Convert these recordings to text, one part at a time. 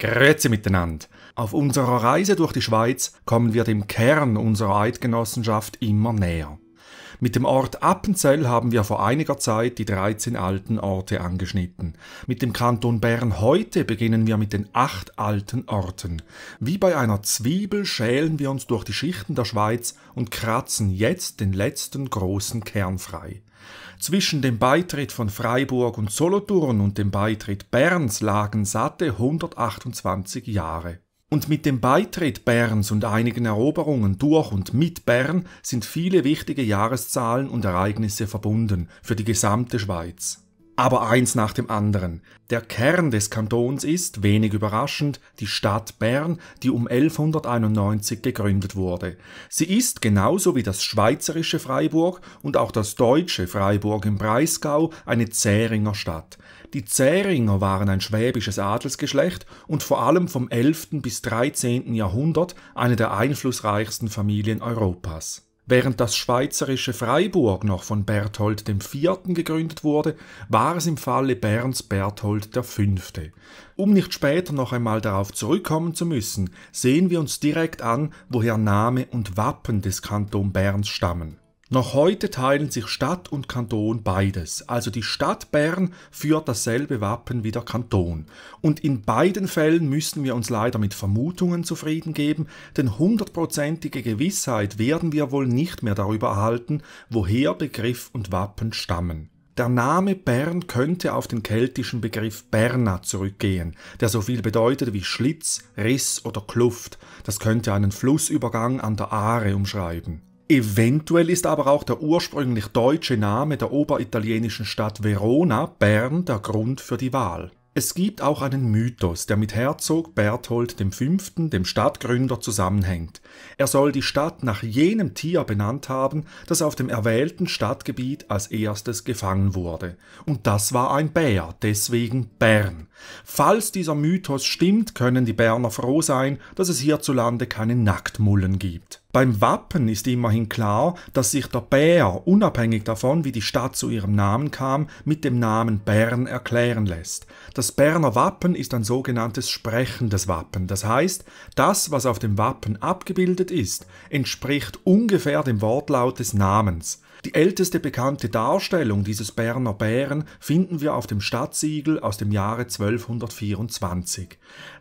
Grüezi miteinander. Auf unserer Reise durch die Schweiz kommen wir dem Kern unserer Eidgenossenschaft immer näher. Mit dem Ort Appenzell haben wir vor einiger Zeit die 13 alten Orte angeschnitten. Mit dem Kanton Bern heute beginnen wir mit den acht alten Orten. Wie bei einer Zwiebel schälen wir uns durch die Schichten der Schweiz und kratzen jetzt den letzten großen Kern frei. Zwischen dem Beitritt von Freiburg und Solothurn und dem Beitritt Berns lagen satte 128 Jahre. Und mit dem Beitritt Berns und einigen Eroberungen durch und mit Bern sind viele wichtige Jahreszahlen und Ereignisse verbunden für die gesamte Schweiz aber eins nach dem anderen. Der Kern des Kantons ist, wenig überraschend, die Stadt Bern, die um 1191 gegründet wurde. Sie ist genauso wie das schweizerische Freiburg und auch das deutsche Freiburg im Breisgau eine Zähringer Stadt. Die Zähringer waren ein schwäbisches Adelsgeschlecht und vor allem vom 11. bis 13. Jahrhundert eine der einflussreichsten Familien Europas. Während das schweizerische Freiburg noch von Berthold IV. gegründet wurde, war es im Falle Berns Berthold V. Um nicht später noch einmal darauf zurückkommen zu müssen, sehen wir uns direkt an, woher Name und Wappen des Kanton Berns stammen. Noch heute teilen sich Stadt und Kanton beides. Also die Stadt Bern führt dasselbe Wappen wie der Kanton. Und in beiden Fällen müssen wir uns leider mit Vermutungen zufrieden geben, denn hundertprozentige Gewissheit werden wir wohl nicht mehr darüber erhalten, woher Begriff und Wappen stammen. Der Name Bern könnte auf den keltischen Begriff Berna zurückgehen, der so viel bedeutet wie Schlitz, Riss oder Kluft. Das könnte einen Flussübergang an der Aare umschreiben. Eventuell ist aber auch der ursprünglich deutsche Name der oberitalienischen Stadt Verona, Bern, der Grund für die Wahl. Es gibt auch einen Mythos, der mit Herzog Berthold V., dem Stadtgründer, zusammenhängt. Er soll die Stadt nach jenem Tier benannt haben, das auf dem erwählten Stadtgebiet als erstes gefangen wurde. Und das war ein Bär, deswegen Bern. Falls dieser Mythos stimmt, können die Berner froh sein, dass es hierzulande keine Nacktmullen gibt. Beim Wappen ist immerhin klar, dass sich der Bär, unabhängig davon, wie die Stadt zu ihrem Namen kam, mit dem Namen Bern erklären lässt. Das Berner Wappen ist ein sogenanntes sprechendes Wappen, das heißt, das, was auf dem Wappen abgebildet abgebildet ist, entspricht ungefähr dem Wortlaut des Namens. Die älteste bekannte Darstellung dieses Berner Bären finden wir auf dem Stadtsiegel aus dem Jahre 1224.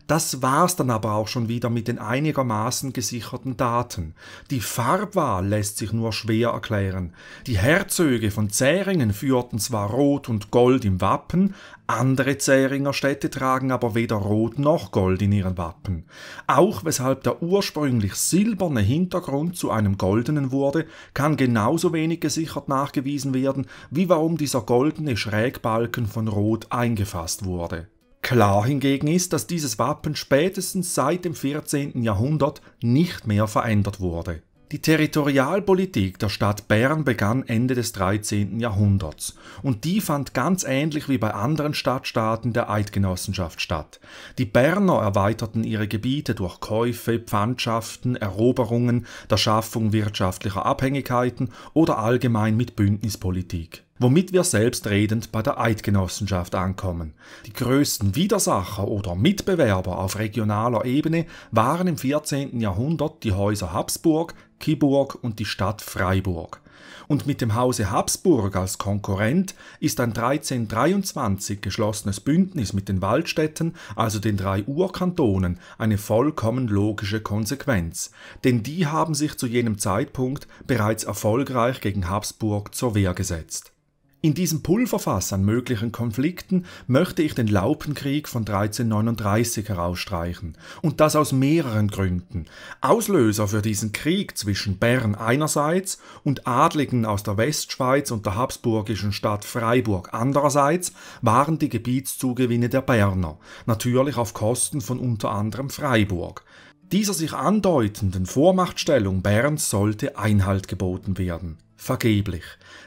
Das war's dann aber auch schon wieder mit den einigermaßen gesicherten Daten. Die Farbwahl lässt sich nur schwer erklären. Die Herzöge von Zähringen führten zwar Rot und Gold im Wappen, andere Zähringer Städte tragen aber weder Rot noch Gold in ihren Wappen. Auch weshalb der ursprünglich silberne Hintergrund zu einem goldenen wurde, kann genauso wenig gesichert nachgewiesen werden, wie warum dieser goldene Schrägbalken von Rot eingefasst wurde. Klar hingegen ist, dass dieses Wappen spätestens seit dem 14. Jahrhundert nicht mehr verändert wurde. Die Territorialpolitik der Stadt Bern begann Ende des 13. Jahrhunderts und die fand ganz ähnlich wie bei anderen Stadtstaaten der Eidgenossenschaft statt. Die Berner erweiterten ihre Gebiete durch Käufe, Pfandschaften, Eroberungen, der Schaffung wirtschaftlicher Abhängigkeiten oder allgemein mit Bündnispolitik womit wir selbstredend bei der Eidgenossenschaft ankommen. Die größten Widersacher oder Mitbewerber auf regionaler Ebene waren im 14. Jahrhundert die Häuser Habsburg, Kiburg und die Stadt Freiburg. Und mit dem Hause Habsburg als Konkurrent ist ein 1323 geschlossenes Bündnis mit den Waldstädten, also den drei Urkantonen, eine vollkommen logische Konsequenz. Denn die haben sich zu jenem Zeitpunkt bereits erfolgreich gegen Habsburg zur Wehr gesetzt. In diesem Pulverfass an möglichen Konflikten möchte ich den Laupenkrieg von 1339 herausstreichen. Und das aus mehreren Gründen. Auslöser für diesen Krieg zwischen Bern einerseits und Adligen aus der Westschweiz und der habsburgischen Stadt Freiburg andererseits waren die Gebietszugewinne der Berner. Natürlich auf Kosten von unter anderem Freiburg. Dieser sich andeutenden Vormachtstellung Berns sollte Einhalt geboten werden. Vergeblich.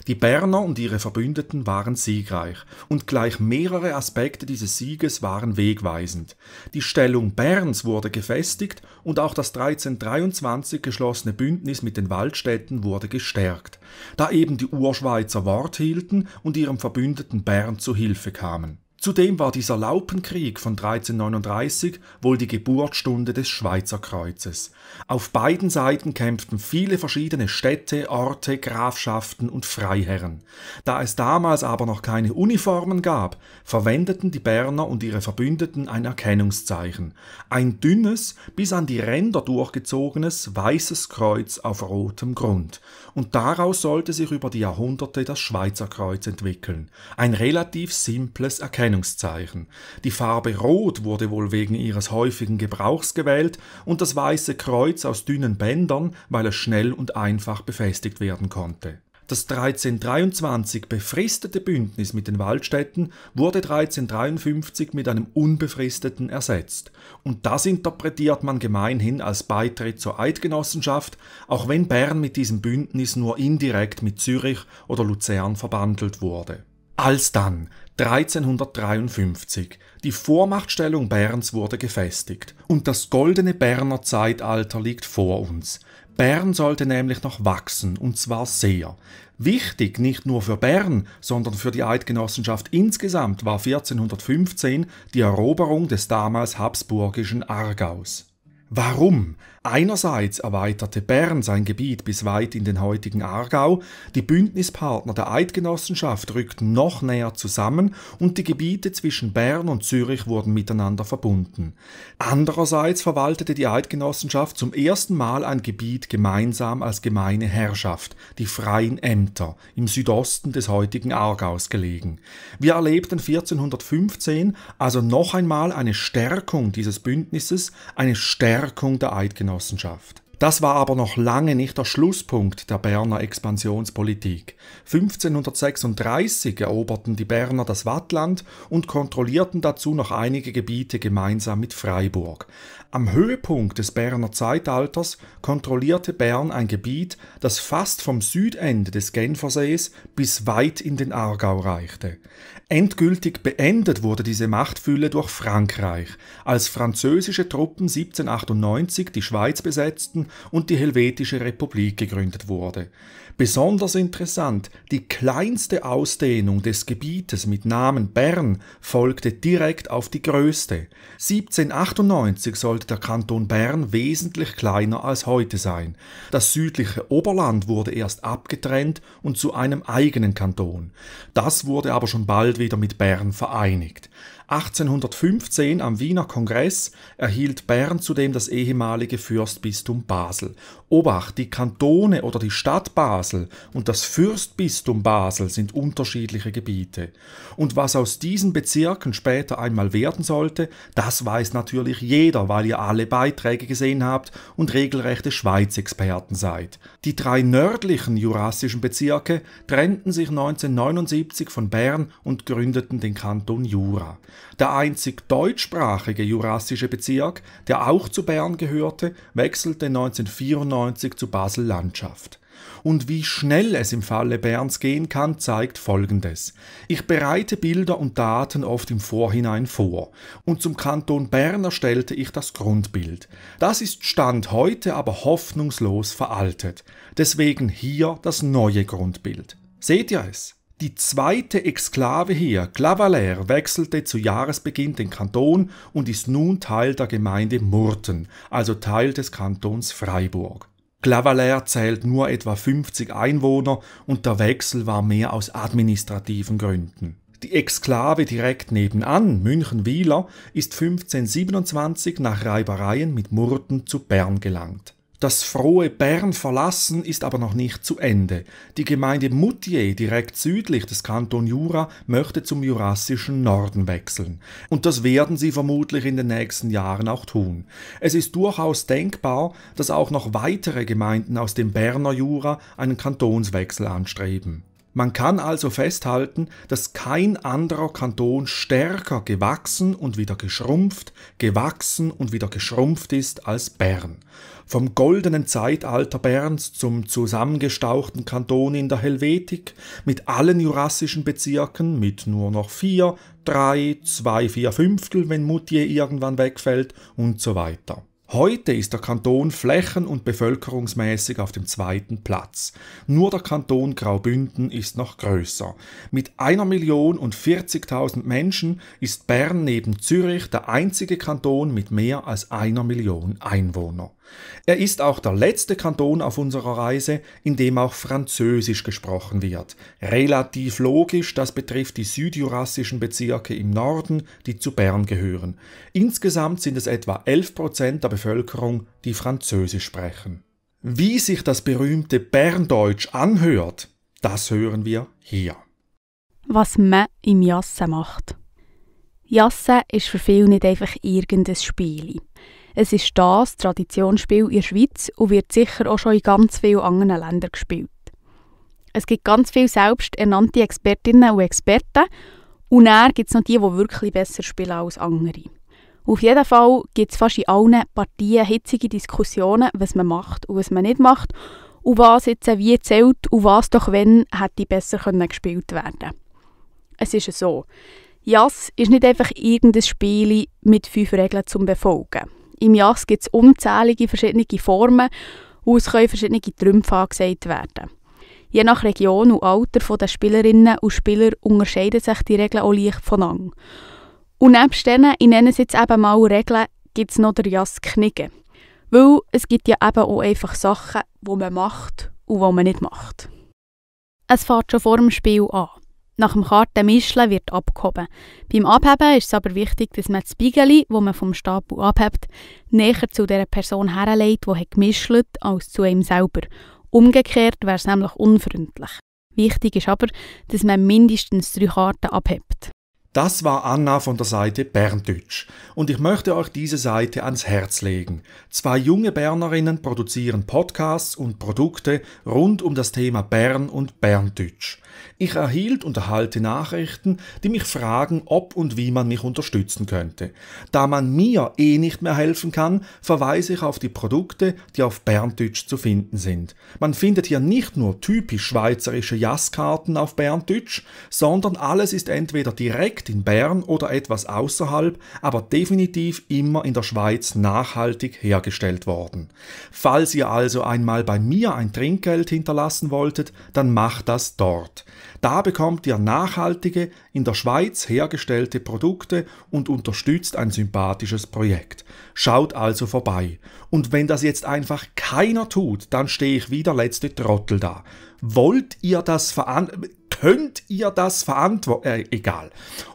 Die Berner und ihre Verbündeten waren siegreich, und gleich mehrere Aspekte dieses Sieges waren wegweisend. Die Stellung Berns wurde gefestigt und auch das 1323 geschlossene Bündnis mit den Waldstädten wurde gestärkt, da eben die Urschweizer Wort hielten und ihrem Verbündeten Bern zu Hilfe kamen Zudem war dieser Laupenkrieg von 1339 wohl die Geburtsstunde des Schweizer Kreuzes. Auf beiden Seiten kämpften viele verschiedene Städte, Orte, Grafschaften und Freiherren. Da es damals aber noch keine Uniformen gab, verwendeten die Berner und ihre Verbündeten ein Erkennungszeichen. Ein dünnes, bis an die Ränder durchgezogenes, weißes Kreuz auf rotem Grund. Und daraus sollte sich über die Jahrhunderte das Schweizer Kreuz entwickeln. Ein relativ simples Erkennungszeichen. Erkennungszeichen. Die Farbe Rot wurde wohl wegen ihres häufigen Gebrauchs gewählt und das weiße Kreuz aus dünnen Bändern, weil es schnell und einfach befestigt werden konnte. Das 1323 befristete Bündnis mit den Waldstädten wurde 1353 mit einem unbefristeten ersetzt. Und das interpretiert man gemeinhin als Beitritt zur Eidgenossenschaft, auch wenn Bern mit diesem Bündnis nur indirekt mit Zürich oder Luzern verbandelt wurde. Als dann 1353 die Vormachtstellung Berns wurde gefestigt und das goldene Berner Zeitalter liegt vor uns. Bern sollte nämlich noch wachsen, und zwar sehr. Wichtig nicht nur für Bern, sondern für die Eidgenossenschaft insgesamt war 1415 die Eroberung des damals habsburgischen Aargaus. Warum? Einerseits erweiterte Bern sein Gebiet bis weit in den heutigen Aargau, die Bündnispartner der Eidgenossenschaft rückten noch näher zusammen und die Gebiete zwischen Bern und Zürich wurden miteinander verbunden. Andererseits verwaltete die Eidgenossenschaft zum ersten Mal ein Gebiet gemeinsam als gemeine Herrschaft, die Freien Ämter, im Südosten des heutigen Aargaus gelegen. Wir erlebten 1415 also noch einmal eine Stärkung dieses Bündnisses, eine Stärkung der Eidgenossenschaft. Genossenschaft. Das war aber noch lange nicht der Schlusspunkt der Berner Expansionspolitik. 1536 eroberten die Berner das Wattland und kontrollierten dazu noch einige Gebiete gemeinsam mit Freiburg. Am Höhepunkt des Berner Zeitalters kontrollierte Bern ein Gebiet, das fast vom Südende des Genfersees bis weit in den Aargau reichte. Endgültig beendet wurde diese Machtfülle durch Frankreich, als französische Truppen 1798 die Schweiz besetzten und die Helvetische Republik gegründet wurde. Besonders interessant, die kleinste Ausdehnung des Gebietes mit Namen Bern folgte direkt auf die größte. 1798 sollte der Kanton Bern wesentlich kleiner als heute sein. Das südliche Oberland wurde erst abgetrennt und zu einem eigenen Kanton. Das wurde aber schon bald wieder mit Bern vereinigt. 1815 am Wiener Kongress erhielt Bern zudem das ehemalige Fürstbistum Basel. Obacht, die Kantone oder die Stadt Basel und das Fürstbistum Basel sind unterschiedliche Gebiete. Und was aus diesen Bezirken später einmal werden sollte, das weiß natürlich jeder, weil ihr alle Beiträge gesehen habt und regelrechte Schweizexperten seid. Die drei nördlichen jurassischen Bezirke trennten sich 1979 von Bern und gründeten den Kanton Jura. Der einzig deutschsprachige jurassische Bezirk, der auch zu Bern gehörte, wechselte 1994 zu Basel-Landschaft. Und wie schnell es im Falle Berns gehen kann, zeigt Folgendes. Ich bereite Bilder und Daten oft im Vorhinein vor. Und zum Kanton Bern erstellte ich das Grundbild. Das ist Stand heute aber hoffnungslos veraltet. Deswegen hier das neue Grundbild. Seht ihr es? Die zweite Exklave hier, Clavaler, wechselte zu Jahresbeginn den Kanton und ist nun Teil der Gemeinde Murten, also Teil des Kantons Freiburg. Clavaler zählt nur etwa 50 Einwohner und der Wechsel war mehr aus administrativen Gründen. Die Exklave direkt nebenan, München-Wieler, ist 1527 nach Reibereien mit Murten zu Bern gelangt. Das frohe Bern verlassen ist aber noch nicht zu Ende. Die Gemeinde Moutier, direkt südlich des Kanton Jura, möchte zum jurassischen Norden wechseln. Und das werden sie vermutlich in den nächsten Jahren auch tun. Es ist durchaus denkbar, dass auch noch weitere Gemeinden aus dem Berner Jura einen Kantonswechsel anstreben. Man kann also festhalten, dass kein anderer Kanton stärker gewachsen und wieder geschrumpft, gewachsen und wieder geschrumpft ist als Bern. Vom goldenen Zeitalter Berns zum zusammengestauchten Kanton in der Helvetik, mit allen jurassischen Bezirken, mit nur noch vier, drei, zwei, vier Fünftel, wenn Mutier irgendwann wegfällt und so weiter. Heute ist der Kanton flächen- und bevölkerungsmäßig auf dem zweiten Platz. Nur der Kanton Graubünden ist noch größer. Mit einer Million und 40.000 Menschen ist Bern neben Zürich der einzige Kanton mit mehr als einer Million Einwohner. Er ist auch der letzte Kanton auf unserer Reise, in dem auch Französisch gesprochen wird. Relativ logisch, das betrifft die südjurassischen Bezirke im Norden, die zu Bern gehören. Insgesamt sind es etwa 11 Prozent der Bevölkerung, die Französisch sprechen. Wie sich das berühmte Berndeutsch anhört, das hören wir hier. Was man im Jassen macht. Jassen ist für viele nicht einfach irgendein Spiel. Es ist das Traditionsspiel in der Schweiz und wird sicher auch schon in ganz vielen anderen Ländern gespielt. Es gibt ganz viele selbsternannte Expertinnen und Experten und dann gibt es noch die, die wirklich besser spielen als andere. Auf jeden Fall gibt es fast in allen Partien hitzige Diskussionen, was man macht und was man nicht macht und was jetzt wie zählt und was doch wenn hätte besser gespielt werden können. Es ist so, Jas ist nicht einfach irgendein Spiel mit fünf Regeln zum Befolgen. Im Jazz gibt es unzählige verschiedene Formen und es können verschiedene Trümpfe angesagt werden. Je nach Region und Alter der Spielerinnen und Spieler unterscheiden sich die Regeln auch leicht voneinander. Und neben denen, ich nenne es jetzt eben mal Regeln, gibt es noch den Jazz Knicken. Weil es gibt ja eben auch einfach Sachen, die man macht und die man nicht macht. Es fährt schon vor dem Spiel an. Nach dem Kartenmischeln wird abgehoben. Beim Abheben ist es aber wichtig, dass man das Spiegel, wo man vom Stapel abhebt, näher zu der Person herlegt, die gemischelt hat, als zu ihm selber. Umgekehrt wäre es nämlich unfreundlich. Wichtig ist aber, dass man mindestens drei Karten abhebt. Das war Anna von der Seite Berndeutsch. Und ich möchte euch diese Seite ans Herz legen. Zwei junge Bernerinnen produzieren Podcasts und Produkte rund um das Thema Bern und Berndeutsch. Ich erhielt und erhalte Nachrichten, die mich fragen, ob und wie man mich unterstützen könnte. Da man mir eh nicht mehr helfen kann, verweise ich auf die Produkte, die auf Berndeutsch zu finden sind. Man findet hier nicht nur typisch schweizerische Jaskarten auf Berndeutsch, sondern alles ist entweder direkt in Bern oder etwas außerhalb, aber definitiv immer in der Schweiz nachhaltig hergestellt worden. Falls ihr also einmal bei mir ein Trinkgeld hinterlassen wolltet, dann macht das dort. Da bekommt ihr nachhaltige, in der Schweiz hergestellte Produkte und unterstützt ein sympathisches Projekt. Schaut also vorbei. Und wenn das jetzt einfach keiner tut, dann stehe ich wie der letzte Trottel da. Wollt ihr das verantworten? könnt ihr das verantworten? Äh, egal.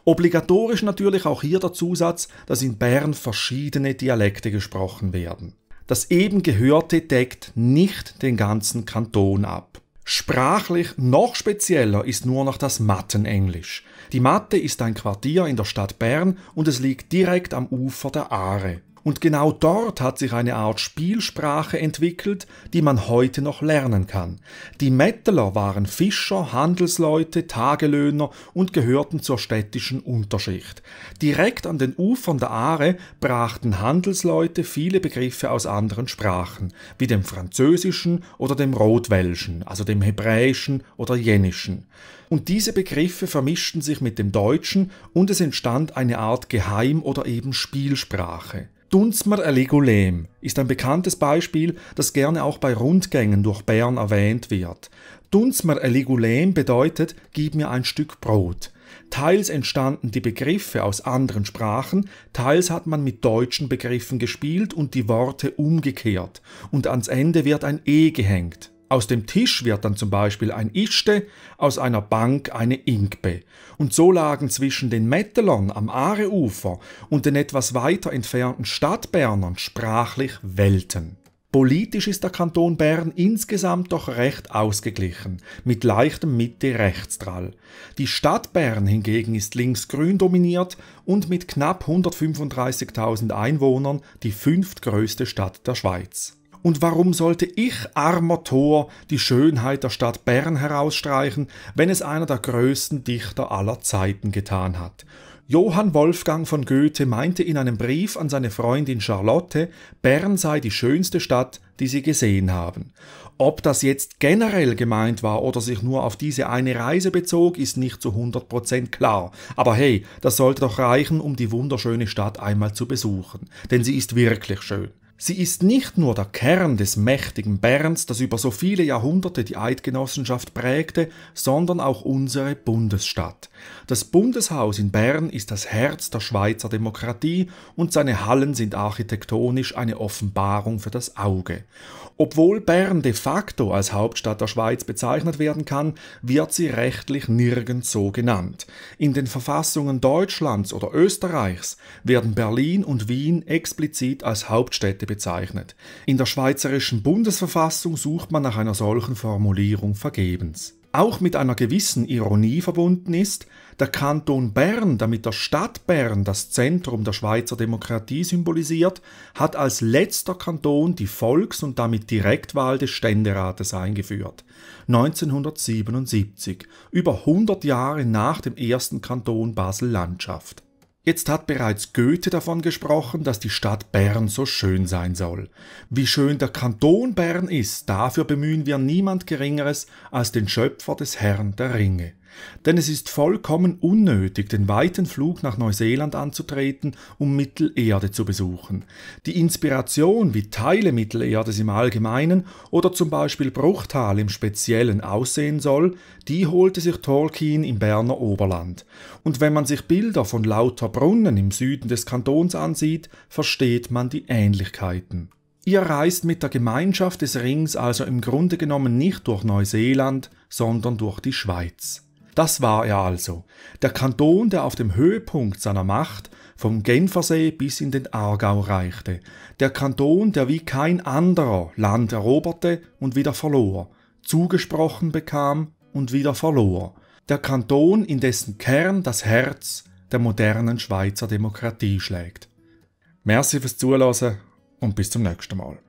Obligatorisch natürlich auch hier der Zusatz, dass in Bern verschiedene Dialekte gesprochen werden. Das eben Gehörte deckt nicht den ganzen Kanton ab. Sprachlich noch spezieller ist nur noch das Mattenenglisch. Die Matte ist ein Quartier in der Stadt Bern und es liegt direkt am Ufer der Aare. Und genau dort hat sich eine Art Spielsprache entwickelt, die man heute noch lernen kann. Die Mettler waren Fischer, Handelsleute, Tagelöhner und gehörten zur städtischen Unterschicht. Direkt an den Ufern der Aare brachten Handelsleute viele Begriffe aus anderen Sprachen, wie dem Französischen oder dem Rotwelschen, also dem Hebräischen oder Jennischen. Und diese Begriffe vermischten sich mit dem Deutschen und es entstand eine Art Geheim- oder eben Spielsprache. Dunzmer Eligulem ist ein bekanntes Beispiel, das gerne auch bei Rundgängen durch Bern erwähnt wird. Dunzmer Eligulem bedeutet, gib mir ein Stück Brot. Teils entstanden die Begriffe aus anderen Sprachen, teils hat man mit deutschen Begriffen gespielt und die Worte umgekehrt, und ans Ende wird ein E gehängt. Aus dem Tisch wird dann zum Beispiel ein Ischte, aus einer Bank eine Inkbe. Und so lagen zwischen den Mettelern am Aareufer und den etwas weiter entfernten Stadtbernern sprachlich Welten. Politisch ist der Kanton Bern insgesamt doch recht ausgeglichen, mit leichtem Mitte-Rechtsdrall. Die Stadt Bern hingegen ist linksgrün dominiert und mit knapp 135.000 Einwohnern die fünftgrößte Stadt der Schweiz. Und warum sollte ich, armer Tor, die Schönheit der Stadt Bern herausstreichen, wenn es einer der größten Dichter aller Zeiten getan hat? Johann Wolfgang von Goethe meinte in einem Brief an seine Freundin Charlotte, Bern sei die schönste Stadt, die sie gesehen haben. Ob das jetzt generell gemeint war oder sich nur auf diese eine Reise bezog, ist nicht zu 100% klar. Aber hey, das sollte doch reichen, um die wunderschöne Stadt einmal zu besuchen. Denn sie ist wirklich schön. Sie ist nicht nur der Kern des mächtigen Berns, das über so viele Jahrhunderte die Eidgenossenschaft prägte, sondern auch unsere Bundesstadt. Das Bundeshaus in Bern ist das Herz der Schweizer Demokratie und seine Hallen sind architektonisch eine Offenbarung für das Auge. Obwohl Bern de facto als Hauptstadt der Schweiz bezeichnet werden kann, wird sie rechtlich nirgends so genannt. In den Verfassungen Deutschlands oder Österreichs werden Berlin und Wien explizit als Hauptstädte bezeichnet. In der schweizerischen Bundesverfassung sucht man nach einer solchen Formulierung vergebens. Auch mit einer gewissen Ironie verbunden ist, der Kanton Bern, damit der Stadt Bern das Zentrum der Schweizer Demokratie symbolisiert, hat als letzter Kanton die Volks- und damit Direktwahl des Ständerates eingeführt. 1977, über 100 Jahre nach dem ersten Kanton Basel-Landschaft. Jetzt hat bereits Goethe davon gesprochen, dass die Stadt Bern so schön sein soll. Wie schön der Kanton Bern ist, dafür bemühen wir niemand Geringeres als den Schöpfer des Herrn der Ringe. Denn es ist vollkommen unnötig, den weiten Flug nach Neuseeland anzutreten, um Mittelerde zu besuchen. Die Inspiration, wie Teile Mittelerdes im Allgemeinen oder zum Beispiel Bruchtal im Speziellen aussehen soll, die holte sich Tolkien im Berner Oberland. Und wenn man sich Bilder von lauter Brunnen im Süden des Kantons ansieht, versteht man die Ähnlichkeiten. Ihr reist mit der Gemeinschaft des Rings also im Grunde genommen nicht durch Neuseeland, sondern durch die Schweiz. Das war er also, der Kanton, der auf dem Höhepunkt seiner Macht vom Genfersee bis in den Aargau reichte, der Kanton, der wie kein anderer Land eroberte und wieder verlor, zugesprochen bekam und wieder verlor, der Kanton, in dessen Kern das Herz der modernen Schweizer Demokratie schlägt. Merci fürs Zuhören und bis zum nächsten Mal.